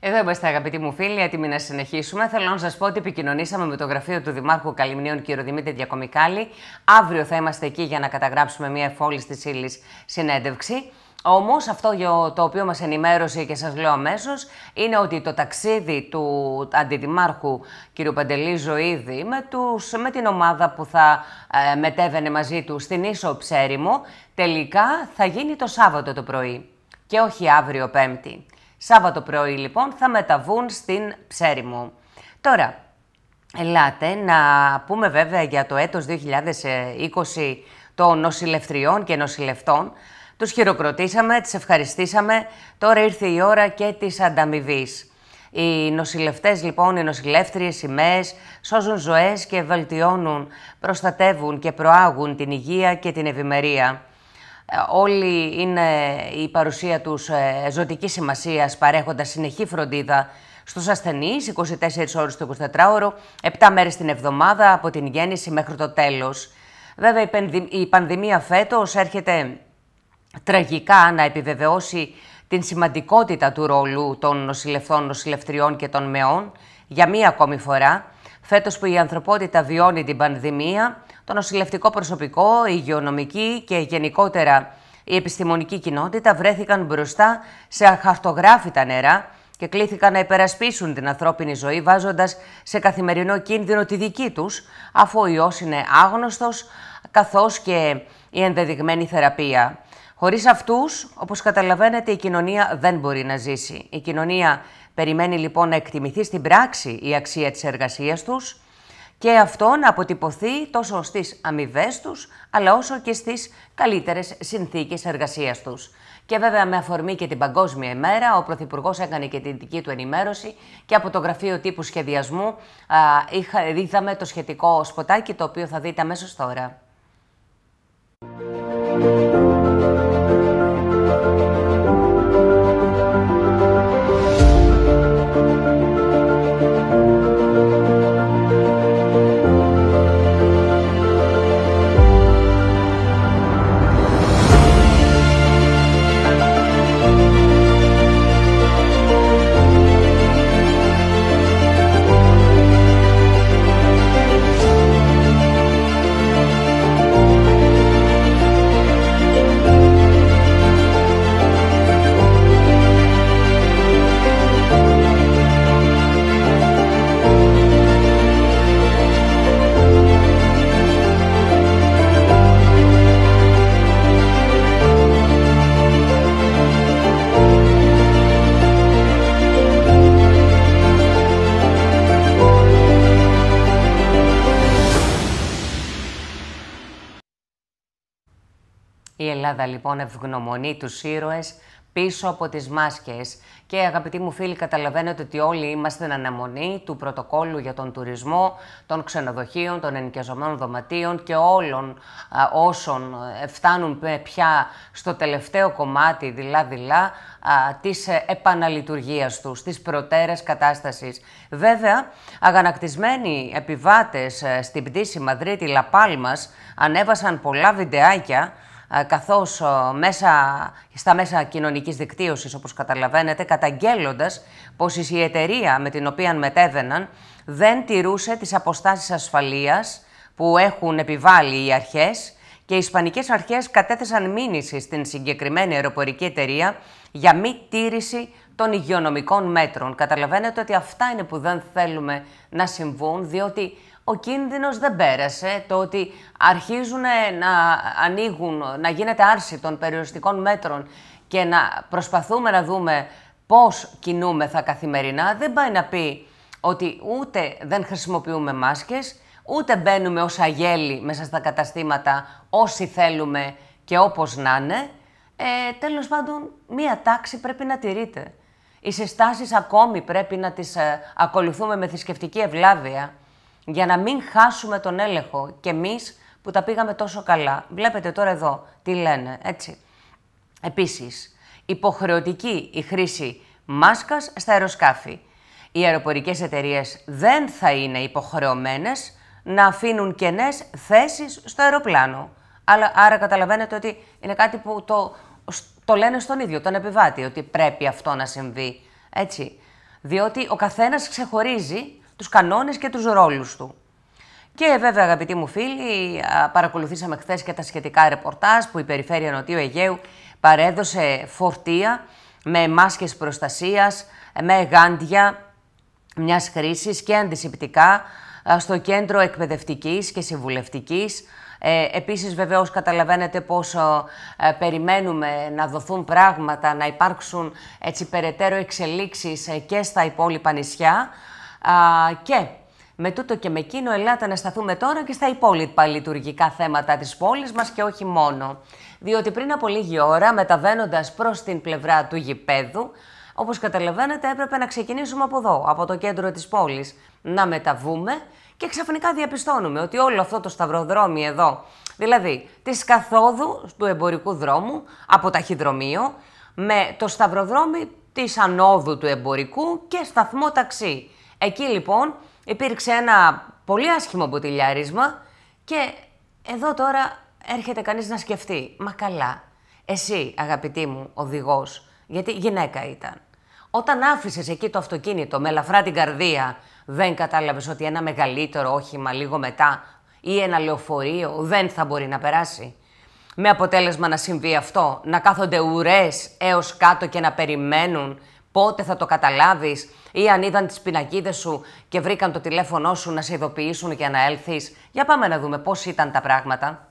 Εδώ είμαστε, αγαπητοί μου φίλοι, έτοιμοι να συνεχίσουμε. Θέλω να σας πω ότι επικοινωνήσαμε με το γραφείο του Δημάρχου Καλυμνίων, κύριο Δημήτρη Διακομικάλη. Αύριο θα είμαστε εκεί για να καταγράψουμε μια εφόλη της ύλης συνέντευξη. Όμως, αυτό για το οποίο μας ενημέρωσε και σας λέω αμέσως είναι ότι το ταξίδι του αντιδημάρχου κ. Παντελή Ζωήδη με, με την ομάδα που θα ε, μετέβαινε μαζί του στην ίσο ψέριμο τελικά θα γίνει το Σάββατο το πρωί και όχι αύριο Πέμπτη. Σάββατο πρωί λοιπόν θα μεταβούν στην μου. Τώρα, ελάτε να πούμε βέβαια για το έτος 2020 των νοσηλευτριών και νοσηλευτών. Τους χειροκροτήσαμε, τις ευχαριστήσαμε, τώρα ήρθε η ώρα και της ανταμοιβής. Οι νοσηλευτές λοιπόν, οι νοσηλεύτριες, οι σώζουν ζωές και βελτιώνουν, προστατεύουν και προάγουν την υγεία και την ευημερία. Όλη είναι η παρουσία τους ε, ζωτικής σημασίας παρέχοντας συνεχή φροντίδα στους ασθενείς 24 ώρες το 24ωρο, 7 μέρες την εβδομάδα από την γέννηση μέχρι το τέλος. Βέβαια η πανδημία φέτος έρχεται τραγικά να επιβεβαιώσει την σημαντικότητα του ρόλου των νοσηλευτών, νοσηλευτριών και των μεών για μία ακόμη φορά. Φέτος που η ανθρωπότητα βιώνει την πανδημία, το νοσηλευτικό προσωπικό, η υγειονομική και γενικότερα η επιστημονική κοινότητα βρέθηκαν μπροστά σε αχαρτογράφητα νερά και κλήθηκαν να υπερασπίσουν την ανθρώπινη ζωή βάζοντας σε καθημερινό κίνδυνο τη δική τους, αφού ο ιός είναι άγνωστος, καθώς και η ενδεδειγμένη θεραπεία. Χωρίς αυτούς, όπως καταλαβαίνετε, η κοινωνία δεν μπορεί να ζήσει. Η κοινωνία περιμένει λοιπόν να εκτιμηθεί στην πράξη η αξία της εργασίας τους, και αυτό να αποτυπωθεί τόσο στις αμοιβές τους, αλλά όσο και στις καλύτερες συνθήκες εργασίας τους. Και βέβαια με αφορμή και την Παγκόσμια ημέρα, ο Πρωθυπουργός έκανε και την δική του ενημέρωση και από το Γραφείο Τύπου Σχεδιασμού α, είχα, είδαμε το σχετικό σποτάκι, το οποίο θα δείτε αμέσως τώρα. Ελλάδα λοιπόν ευγνωμονεί τους ήρωες πίσω από τις μάσκες. Και αγαπητοί μου φίλοι, καταλαβαίνετε ότι όλοι είμαστε αναμονή του πρωτοκόλλου για τον τουρισμό, των ξενοδοχείων, των ενοικιαζομένων δωματίων και όλων όσων ε, φτάνουν ε, πια στο τελευταίο κομμάτι, δειλά-δειλά, της ε, επαναλειτουργίας τους, της προτέρες κατάστασης. Βέβαια, αγανακτισμένοι επιβάτες στην πτήση Μαδρίτη-Λαπάλμας ανέβασαν πολλά βιντεάκια ε, καθώς ε, μέσα, στα μέσα κοινωνικής δικτύωσης, όπως καταλαβαίνετε, καταγγέλλοντας πως η εταιρεία με την οποία μετέβαιναν δεν τηρούσε τις αποστάσεις ασφαλείας που έχουν επιβάλει οι αρχές και οι Ισπανικές αρχές κατέθεσαν μήνυση στην συγκεκριμένη αεροπορική εταιρεία για μη τήρηση των υγειονομικών μέτρων. Καταλαβαίνετε ότι αυτά είναι που δεν θέλουμε να συμβούν, διότι ο κίνδυνος δεν πέρασε. Το ότι αρχίζουν να ανοίγουν, να γίνεται άρση των περιοριστικών μέτρων και να προσπαθούμε να δούμε πώς κινούμεθα καθημερινά, δεν πάει να πει ότι ούτε δεν χρησιμοποιούμε μάσκες, ούτε μπαίνουμε ως αγέλη μέσα στα καταστήματα όσοι θέλουμε και όπως να είναι. Ε, τέλος πάντων, μία τάξη πρέπει να τηρείται. Οι συστάσεις ακόμη πρέπει να τις ε, ακολουθούμε με θρησκευτική ευλάβεια για να μην χάσουμε τον έλεγχο και εμείς που τα πήγαμε τόσο καλά. Βλέπετε τώρα εδώ τι λένε, έτσι. Επίσης, υποχρεωτική η χρήση μάσκας στα αεροσκάφη. Οι αεροπορικές εταιρείες δεν θα είναι υποχρεωμένες να αφήνουν κενές θέσεις στο αεροπλάνο. Αλλά, άρα καταλαβαίνετε ότι είναι κάτι που το, το λένε στον ίδιο, τον επιβάτη, ότι πρέπει αυτό να συμβεί. Έτσι. Διότι ο καθένας ξεχωρίζει τους κανόνες και τους ρόλους του. Και βέβαια, αγαπητοί μου φίλοι, παρακολουθήσαμε χθες και τα σχετικά ρεπορτάζ που η Περιφέρεια Νοτιού Αιγαίου παρέδωσε φορτία με μάσκες προστασίας, με γάντια μιας χρήσης και αντισηπτικά στο κέντρο εκπαιδευτικής και συμβουλευτικής. Ε, επίσης, βεβαίως, καταλαβαίνετε πόσο ε, περιμένουμε να δοθούν πράγματα, να υπάρξουν έτσι περαιτέρω εξελίξεις ε, και στα υπόλοιπα νησιά και με τούτο και με εκείνο, ελάτε να σταθούμε τώρα και στα υπόλοιπα λειτουργικά θέματα της πόλης μας και όχι μόνο. Διότι πριν από λίγη ώρα, μεταβαίνοντας προς την πλευρά του γηπέδου, όπως καταλαβαίνετε έπρεπε να ξεκινήσουμε από εδώ, από το κέντρο της πόλης, να μεταβούμε και ξαφνικά διαπιστώνουμε ότι όλο αυτό το σταυροδρόμι εδώ, δηλαδή της καθόδου του εμπορικού δρόμου από ταχυδρομείο, με το σταυροδρόμι της ανόδου του εμπορικού και σταθμό ταξί. Εκεί λοιπόν υπήρξε ένα πολύ άσχημο μποτιλιάρισμα και εδώ τώρα έρχεται κανείς να σκεφτεί. Μα καλά, εσύ αγαπητή μου οδηγός, γιατί γυναίκα ήταν. Όταν άφησες εκεί το αυτοκίνητο με ελαφρά την καρδία, δεν κατάλαβες ότι ένα μεγαλύτερο όχημα λίγο μετά ή ένα λεωφορείο δεν θα μπορεί να περάσει με αποτέλεσμα να συμβεί αυτό, να κάθονται ουρές έως κάτω και να περιμένουν πότε θα το καταλάβεις ή αν είδαν τις πινακίδες σου και βρήκαν το τηλέφωνό σου να σε ειδοποιήσουν για να έλθεις. Για πάμε να δούμε πώς ήταν τα πράγματα.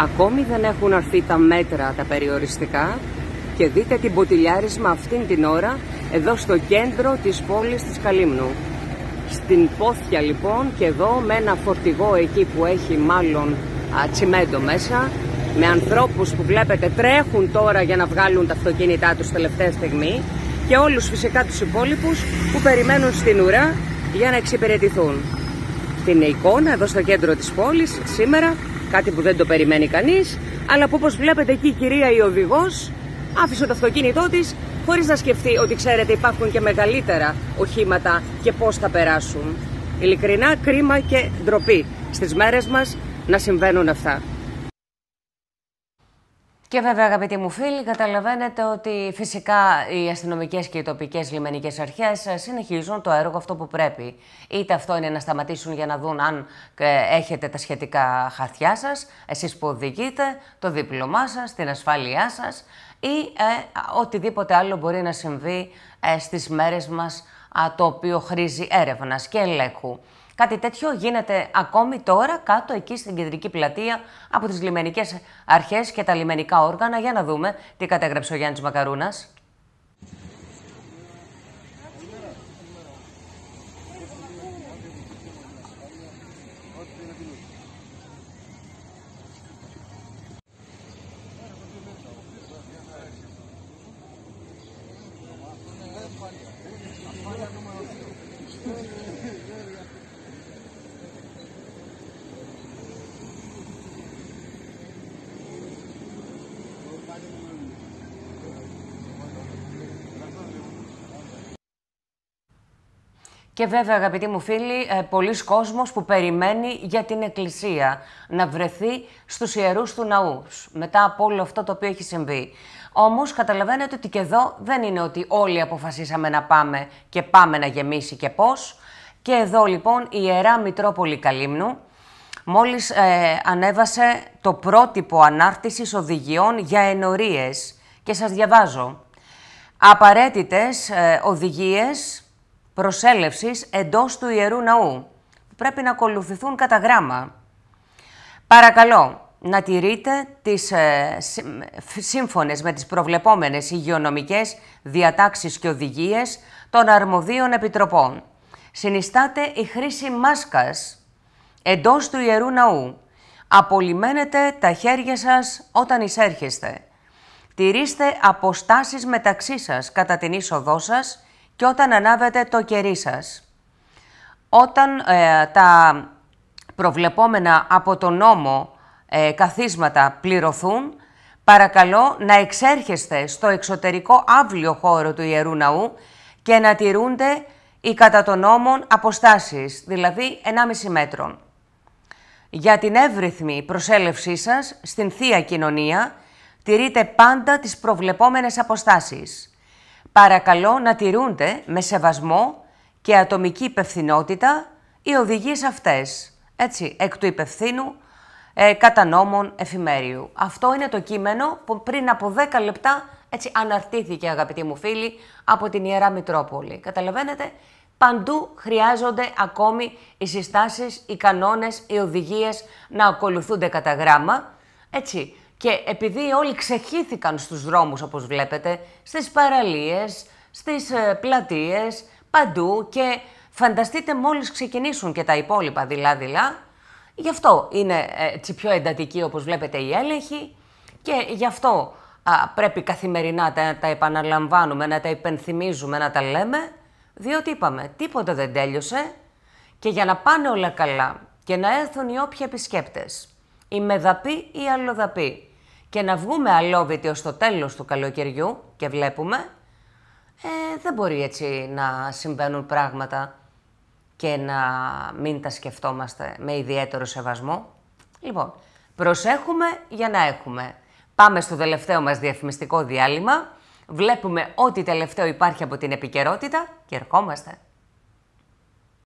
Ακόμη δεν έχουν αρθεί τα μέτρα τα περιοριστικά και δείτε την ποτηλιάρισμα αυτήν την ώρα εδώ στο κέντρο της πόλης της Καλύμνου. Στην Πόθια λοιπόν και εδώ με ένα φορτηγό εκεί που έχει μάλλον α, τσιμέντο μέσα με ανθρώπους που βλέπετε τρέχουν τώρα για να βγάλουν τα αυτοκίνητά τους τελευταία στιγμή και όλους φυσικά τους υπόλοιπους που περιμένουν στην ουρά για να εξυπηρετηθούν. Την εικόνα εδώ στο κέντρο της πόλης σήμερα, κάτι που δεν το περιμένει κανείς, αλλά που όπως βλέπετε εκεί η κυρία η οδηγός άφησε το αυτοκίνητό της χωρίς να σκεφτεί ότι ξέρετε υπάρχουν και μεγαλύτερα οχήματα και πώς θα περάσουν. Ειλικρινά, κρίμα και ντροπή στις μέρες μας να συμβαίνουν αυτά. Και βέβαια, αγαπητοί μου φίλοι, καταλαβαίνετε ότι φυσικά οι αστυνομικές και οι τοπικές λιμενικές αρχές ε, συνεχίζουν το έργο αυτό που πρέπει. Είτε αυτό είναι να σταματήσουν για να δουν αν ε, έχετε τα σχετικά χαρτιά σας, εσείς που οδηγείτε, το δίπλωμά σας, την ασφάλειά σας ή ε, οτιδήποτε άλλο μπορεί να συμβεί ε, στις μέρες μας το οποίο χρήζει έρευνας και ελέγχου. Κάτι τέτοιο γίνεται ακόμη τώρα κάτω εκεί στην κεντρική πλατεία από τις λιμενικές αρχές και τα λιμενικά όργανα για να δούμε τι κατέγραψε ο Γιάννης Μακαρούνας. Και βέβαια, αγαπητοί μου φίλοι, ε, πολλοί κόσμος που περιμένει για την Εκκλησία να βρεθεί στους ιερούς του ναούς, μετά από όλο αυτό το οποίο έχει συμβεί. Όμως, καταλαβαίνετε ότι και εδώ δεν είναι ότι όλοι αποφασίσαμε να πάμε και πάμε να γεμίσει και πώς. Και εδώ λοιπόν η Ιερά Μητρόπολη Καλύμνου μόλις ε, ανέβασε το πρότυπο ανάρτησης οδηγιών για ενορίες. Και σας διαβάζω. Απαραίτητες ε, οδηγίες προσέλευσης εντός του Ιερού Ναού, πρέπει να ακολουθηθούν κατά γράμμα. Παρακαλώ να τηρείτε τις ε, σύμφωνες με τις προβλεπόμενες υγειονομικές διατάξεις και οδηγίες των αρμοδίων επιτροπών. Συνιστάται η χρήση μάσκας εντός του Ιερού Ναού. Απολυμένετε τα χέρια σας όταν εισέρχεστε. Τηρήστε αποστάσεις μεταξύ σας κατά την είσοδό σας και όταν ανάβετε το κερί σας. Όταν ε, τα προβλεπόμενα από τον νόμο ε, καθίσματα πληρωθούν, παρακαλώ να εξέρχεστε στο εξωτερικό αύλιο χώρο του Ιερού Ναού και να τηρούνται οι κατά τον νόμον αποστάσεις, δηλαδή 1,5 μέτρων. Για την εύρυθμη προσέλευσή σας στην Θεία Κοινωνία, τηρείτε πάντα τις προβλεπόμενες αποστάσεις. Παρακαλώ να τηρούνται με σεβασμό και ατομική υπευθυνότητα οι οδηγίες αυτές, έτσι, εκ του υπευθύνου ε, κατά νόμων εφημέριου. Αυτό είναι το κείμενο που πριν από 10 λεπτά έτσι αναρτήθηκε, αγαπητοί μου φίλοι, από την Ιερά Μητρόπολη. Καταλαβαίνετε, παντού χρειάζονται ακόμη οι συστάσεις, οι κανόνες, οι οδηγίες να ακολουθούνται κατά γράμμα, έτσι, και επειδή όλοι ξεχύθηκαν στους δρόμους, όπως βλέπετε, στις παραλίες, στις ε, πλατείες, παντού και φανταστείτε μόλις ξεκινήσουν και τα υπόλοιπα δειλά-δειλά. Γι' αυτό είναι ε, έτσι πιο εντατική, όπως βλέπετε, η έλεγχη και γι' αυτό πρέπει καθημερινά να τα επαναλαμβάνουμε, να τα υπενθυμίζουμε, να τα λέμε, διότι είπαμε, τίποτα δεν τέλειωσε και για να πάνε όλα καλά και να έρθουν οι όποιοι επισκέπτες η μεδαπή ή αλλοδαπή. Και να βγούμε αλόβητοι ως το τέλος του καλοκαιριού και βλέπουμε, ε, δεν μπορεί έτσι να συμβαίνουν πράγματα και να μην τα σκεφτόμαστε με ιδιαίτερο σεβασμό. Λοιπόν, προσέχουμε για να έχουμε. Πάμε στο τελευταίο μας διαφημιστικό διάλειμμα. Βλέπουμε ό,τι τελευταίο υπάρχει από την επικαιρότητα και ερχόμαστε.